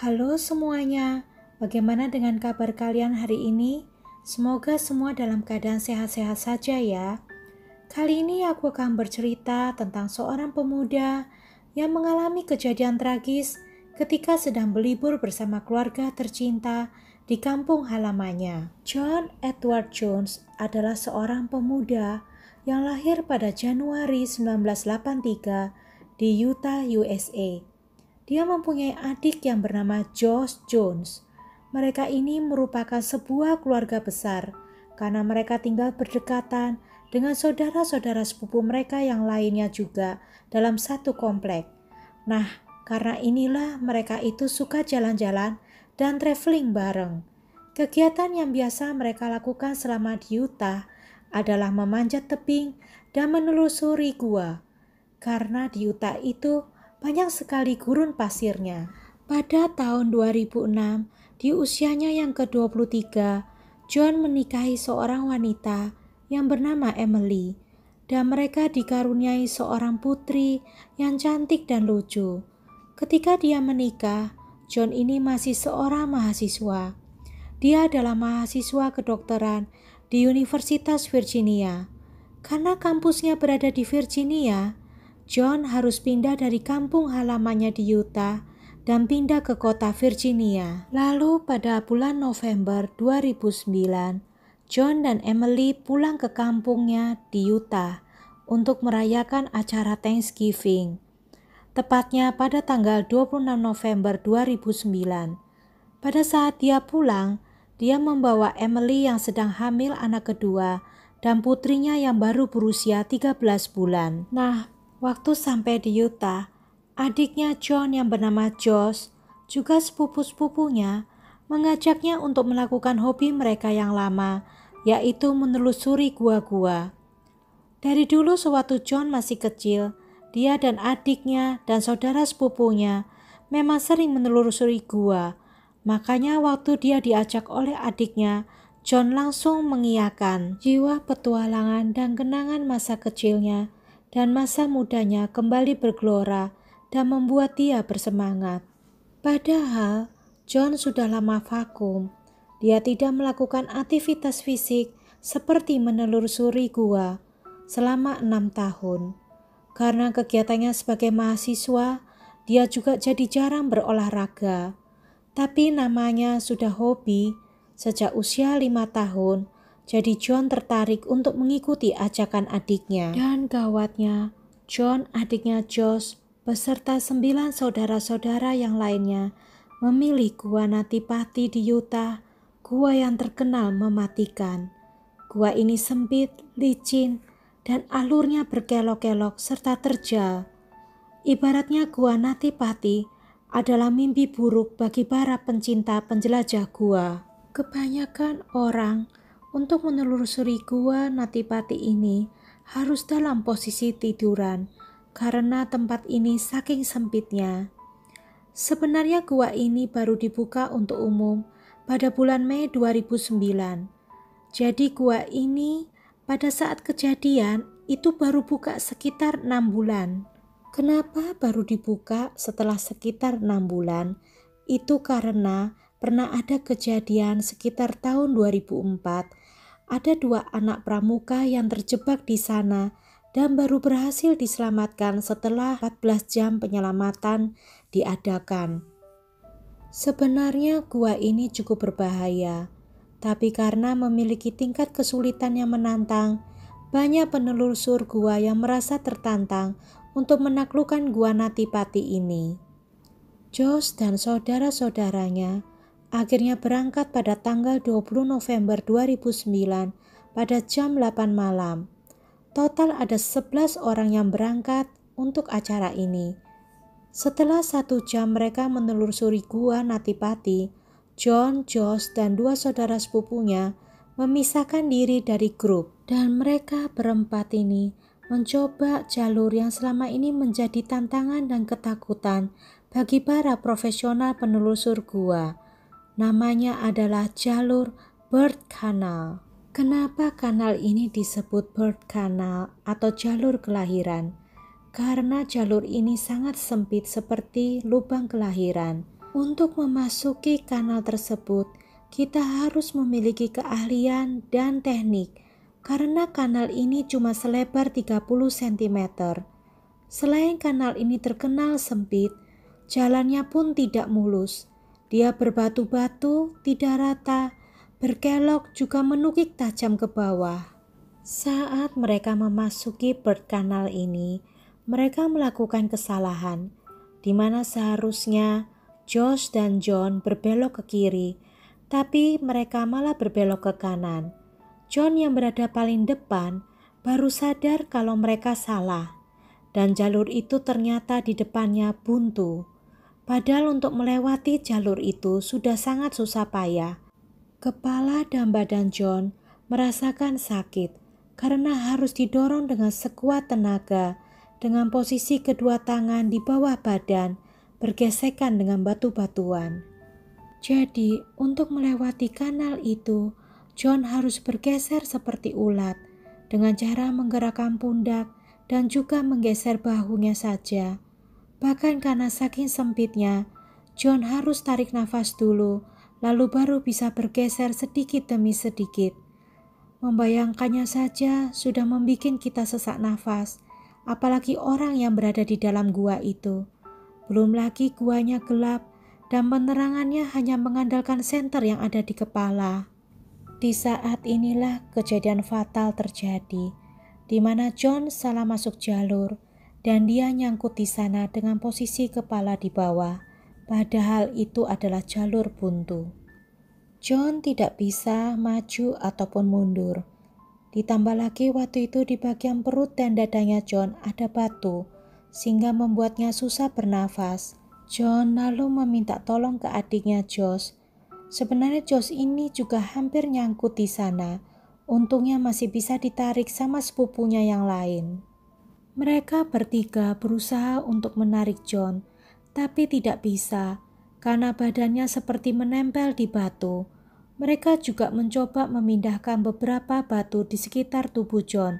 Halo semuanya, bagaimana dengan kabar kalian hari ini? Semoga semua dalam keadaan sehat-sehat saja ya. Kali ini aku akan bercerita tentang seorang pemuda yang mengalami kejadian tragis ketika sedang berlibur bersama keluarga tercinta di kampung halamannya. John Edward Jones adalah seorang pemuda yang lahir pada Januari 1983 di Utah, USA. Dia mempunyai adik yang bernama Josh Jones. Mereka ini merupakan sebuah keluarga besar karena mereka tinggal berdekatan dengan saudara-saudara sepupu mereka yang lainnya juga dalam satu komplek. Nah, karena inilah mereka itu suka jalan-jalan dan traveling bareng. Kegiatan yang biasa mereka lakukan selama di Utah adalah memanjat tebing dan menelusuri gua. Karena di Utah itu banyak sekali gurun pasirnya. Pada tahun 2006, di usianya yang ke-23, John menikahi seorang wanita yang bernama Emily dan mereka dikaruniai seorang putri yang cantik dan lucu. Ketika dia menikah, John ini masih seorang mahasiswa. Dia adalah mahasiswa kedokteran di Universitas Virginia. Karena kampusnya berada di Virginia, John harus pindah dari kampung halamannya di Utah dan pindah ke kota Virginia. Lalu pada bulan November 2009, John dan Emily pulang ke kampungnya di Utah untuk merayakan acara Thanksgiving. Tepatnya pada tanggal 26 November 2009. Pada saat dia pulang, dia membawa Emily yang sedang hamil anak kedua dan putrinya yang baru berusia 13 bulan. Nah, Waktu sampai di Utah, adiknya John yang bernama Josh, juga sepupu-sepupunya, mengajaknya untuk melakukan hobi mereka yang lama, yaitu menelusuri gua-gua. Dari dulu sewaktu John masih kecil, dia dan adiknya dan saudara sepupunya memang sering menelusuri gua. Makanya waktu dia diajak oleh adiknya, John langsung mengiyakan jiwa petualangan dan kenangan masa kecilnya dan masa mudanya kembali bergelora dan membuat dia bersemangat. Padahal John sudah lama vakum. Dia tidak melakukan aktivitas fisik seperti menelusuri gua selama enam tahun. Karena kegiatannya sebagai mahasiswa, dia juga jadi jarang berolahraga. Tapi namanya sudah hobi sejak usia lima tahun jadi John tertarik untuk mengikuti ajakan adiknya. Dan gawatnya, John, adiknya Josh, beserta sembilan saudara-saudara yang lainnya memilih gua Natipati di Utah, gua yang terkenal mematikan. Gua ini sempit, licin, dan alurnya berkelok-kelok serta terjal. Ibaratnya gua Natipati adalah mimpi buruk bagi para pencinta penjelajah gua. Kebanyakan orang untuk menelusuri gua Natipati ini harus dalam posisi tiduran karena tempat ini saking sempitnya. Sebenarnya gua ini baru dibuka untuk umum pada bulan Mei 2009. Jadi gua ini pada saat kejadian itu baru buka sekitar enam bulan. Kenapa baru dibuka setelah sekitar enam bulan? Itu karena pernah ada kejadian sekitar tahun 2004 ada dua anak pramuka yang terjebak di sana dan baru berhasil diselamatkan setelah 14 jam penyelamatan diadakan. Sebenarnya gua ini cukup berbahaya, tapi karena memiliki tingkat kesulitan yang menantang, banyak penelusur gua yang merasa tertantang untuk menaklukkan gua Natipati ini. Jos dan saudara-saudaranya Akhirnya berangkat pada tanggal 20 November 2009 pada jam 8 malam. Total ada 11 orang yang berangkat untuk acara ini. Setelah satu jam mereka menelusuri gua Natipati, John, Josh, dan dua saudara sepupunya memisahkan diri dari grup. Dan mereka berempat ini mencoba jalur yang selama ini menjadi tantangan dan ketakutan bagi para profesional penelusur gua. Namanya adalah jalur Bird Canal. Kenapa kanal ini disebut Bird Canal atau jalur kelahiran? Karena jalur ini sangat sempit seperti lubang kelahiran. Untuk memasuki kanal tersebut, kita harus memiliki keahlian dan teknik karena kanal ini cuma selebar 30 cm. Selain kanal ini terkenal sempit, jalannya pun tidak mulus. Dia berbatu-batu, tidak rata, berkelok juga menukik tajam ke bawah. Saat mereka memasuki Bird Canal ini, mereka melakukan kesalahan, di mana seharusnya Josh dan John berbelok ke kiri, tapi mereka malah berbelok ke kanan. John yang berada paling depan baru sadar kalau mereka salah, dan jalur itu ternyata di depannya buntu. Padahal untuk melewati jalur itu sudah sangat susah payah. Kepala dan badan John merasakan sakit karena harus didorong dengan sekuat tenaga dengan posisi kedua tangan di bawah badan bergesekan dengan batu-batuan. Jadi, untuk melewati kanal itu, John harus bergeser seperti ulat dengan cara menggerakkan pundak dan juga menggeser bahunya saja Bahkan karena saking sempitnya, John harus tarik nafas dulu, lalu baru bisa bergeser sedikit demi sedikit. Membayangkannya saja sudah membuat kita sesak nafas, apalagi orang yang berada di dalam gua itu. Belum lagi guanya gelap dan penerangannya hanya mengandalkan senter yang ada di kepala. Di saat inilah kejadian fatal terjadi, di mana John salah masuk jalur, dan dia nyangkut di sana dengan posisi kepala di bawah, padahal itu adalah jalur buntu. John tidak bisa maju ataupun mundur. Ditambah lagi waktu itu di bagian perut dan dadanya John ada batu, sehingga membuatnya susah bernafas. John lalu meminta tolong ke adiknya Josh. Sebenarnya Josh ini juga hampir nyangkut di sana. Untungnya masih bisa ditarik sama sepupunya yang lain. Mereka bertiga berusaha untuk menarik John, tapi tidak bisa karena badannya seperti menempel di batu. Mereka juga mencoba memindahkan beberapa batu di sekitar tubuh John,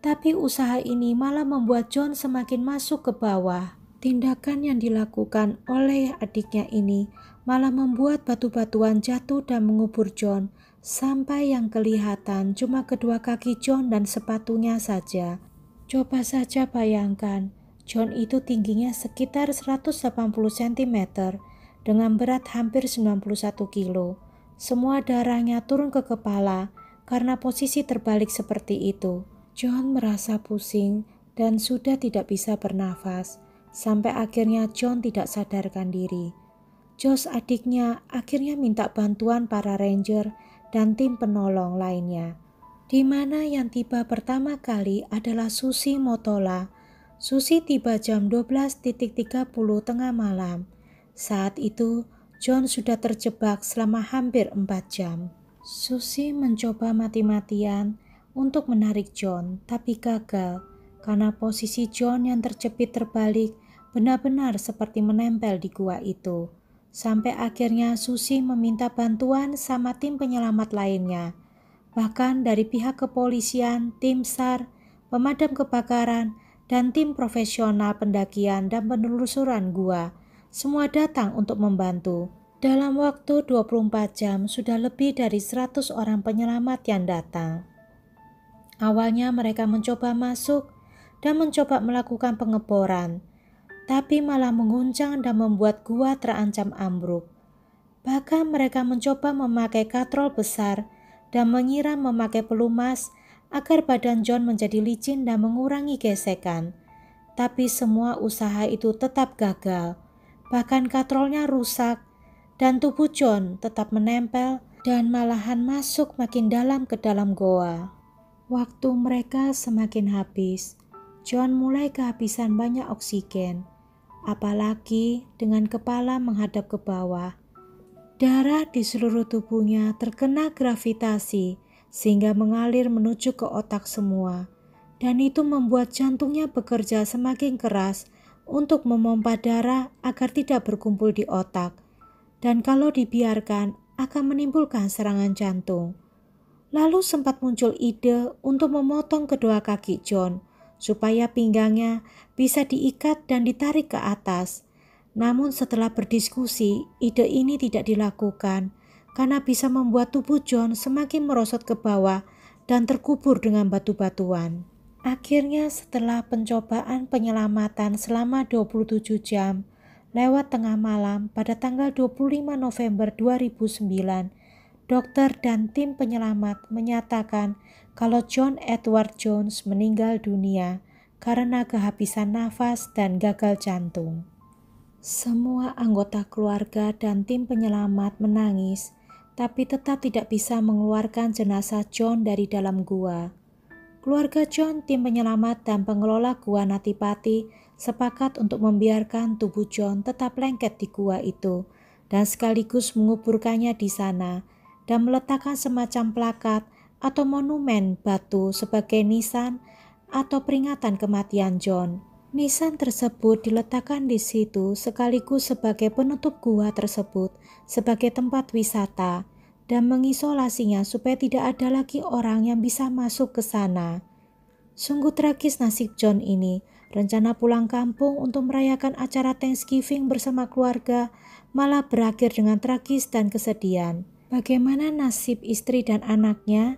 tapi usaha ini malah membuat John semakin masuk ke bawah. Tindakan yang dilakukan oleh adiknya ini malah membuat batu-batuan jatuh dan mengubur John, sampai yang kelihatan cuma kedua kaki John dan sepatunya saja. Coba saja bayangkan, John itu tingginya sekitar 180 cm dengan berat hampir 91 kg. Semua darahnya turun ke kepala karena posisi terbalik seperti itu. John merasa pusing dan sudah tidak bisa bernafas sampai akhirnya John tidak sadarkan diri. Josh adiknya akhirnya minta bantuan para ranger dan tim penolong lainnya di mana yang tiba pertama kali adalah Susi Motola. Susi tiba jam 12.30 tengah malam. Saat itu, John sudah terjebak selama hampir 4 jam. Susi mencoba mati-matian untuk menarik John, tapi gagal karena posisi John yang terjepit terbalik benar-benar seperti menempel di gua itu. Sampai akhirnya Susi meminta bantuan sama tim penyelamat lainnya bahkan dari pihak kepolisian, tim SAR, pemadam kebakaran, dan tim profesional pendakian dan penelusuran gua semua datang untuk membantu. Dalam waktu 24 jam sudah lebih dari 100 orang penyelamat yang datang. Awalnya mereka mencoba masuk dan mencoba melakukan pengeboran, tapi malah menguncang dan membuat gua terancam ambruk. Bahkan mereka mencoba memakai katrol besar dan menyiram memakai pelumas agar badan John menjadi licin dan mengurangi gesekan. Tapi semua usaha itu tetap gagal. Bahkan katrolnya rusak dan tubuh John tetap menempel dan malahan masuk makin dalam ke dalam goa. Waktu mereka semakin habis. John mulai kehabisan banyak oksigen, apalagi dengan kepala menghadap ke bawah. Darah di seluruh tubuhnya terkena gravitasi sehingga mengalir menuju ke otak semua. Dan itu membuat jantungnya bekerja semakin keras untuk memompa darah agar tidak berkumpul di otak. Dan kalau dibiarkan akan menimbulkan serangan jantung. Lalu sempat muncul ide untuk memotong kedua kaki John supaya pinggangnya bisa diikat dan ditarik ke atas. Namun setelah berdiskusi, ide ini tidak dilakukan karena bisa membuat tubuh John semakin merosot ke bawah dan terkubur dengan batu-batuan. Akhirnya setelah pencobaan penyelamatan selama 27 jam, lewat tengah malam pada tanggal 25 November 2009, dokter dan tim penyelamat menyatakan kalau John Edward Jones meninggal dunia karena kehabisan nafas dan gagal jantung. Semua anggota keluarga dan tim penyelamat menangis, tapi tetap tidak bisa mengeluarkan jenazah John dari dalam gua. Keluarga John, tim penyelamat, dan pengelola gua Natipati sepakat untuk membiarkan tubuh John tetap lengket di gua itu dan sekaligus menguburkannya di sana dan meletakkan semacam plakat atau monumen batu sebagai nisan atau peringatan kematian John. Nisan tersebut diletakkan di situ sekaligus sebagai penutup gua tersebut sebagai tempat wisata dan mengisolasinya supaya tidak ada lagi orang yang bisa masuk ke sana. Sungguh tragis nasib John ini. Rencana pulang kampung untuk merayakan acara Thanksgiving bersama keluarga malah berakhir dengan tragis dan kesedihan. Bagaimana nasib istri dan anaknya?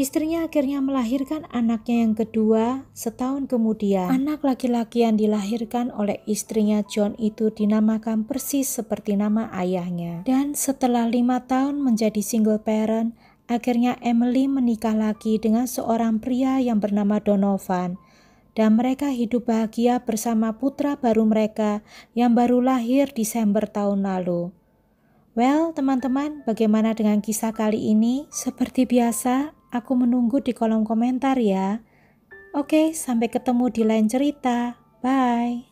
Istrinya akhirnya melahirkan anaknya yang kedua setahun kemudian. Anak laki-laki yang dilahirkan oleh istrinya John itu dinamakan persis seperti nama ayahnya. Dan setelah lima tahun menjadi single parent, akhirnya Emily menikah lagi dengan seorang pria yang bernama Donovan dan mereka hidup bahagia bersama putra baru mereka yang baru lahir Desember tahun lalu. Well, teman-teman, bagaimana dengan kisah kali ini? Seperti biasa, Aku menunggu di kolom komentar ya. Oke, sampai ketemu di lain cerita. Bye.